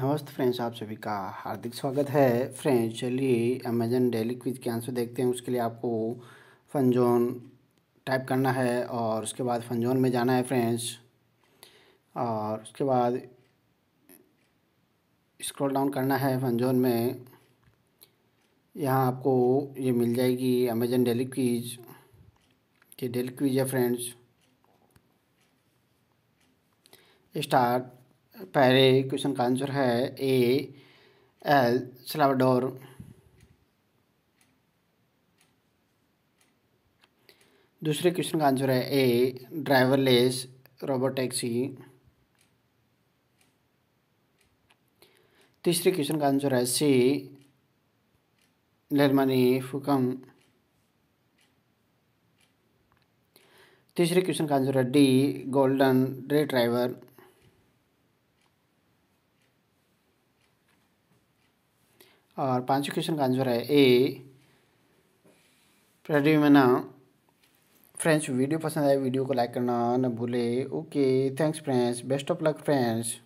नमस्ते फ्रेंड्स आप सभी का हार्दिक स्वागत है फ्रेंड्स चलिए अमेजन डेली क्विज के आंसर देखते हैं उसके लिए आपको फनजोन टाइप करना है और उसके बाद फनजोन में जाना है फ्रेंड्स और उसके बाद स्क्रॉल डाउन करना है फनजोन में यहाँ आपको ये मिल जाएगी अमेजन डेली क्विज ये डेली क्विज है फ्रेंड्स स्टार्ट पहले क्वेश्चन का आंसर है ए एल सलावाडोर दूसरे क्वेश्चन का आंसर है ए ड्राइवरलेस रोबोट टैक्सी तीसरे क्वेश्चन का आंसर है सी ललमनी फुकम तीसरे क्वेश्चन का आंसर है डी गोल्डन रे ड्राइवर और पाँचवें क्वेश्चन का आंसर है ए प्रद्युमना फ्रेंड्स वीडियो पसंद आए वीडियो को लाइक करना न भूले okay thanks friends best of luck friends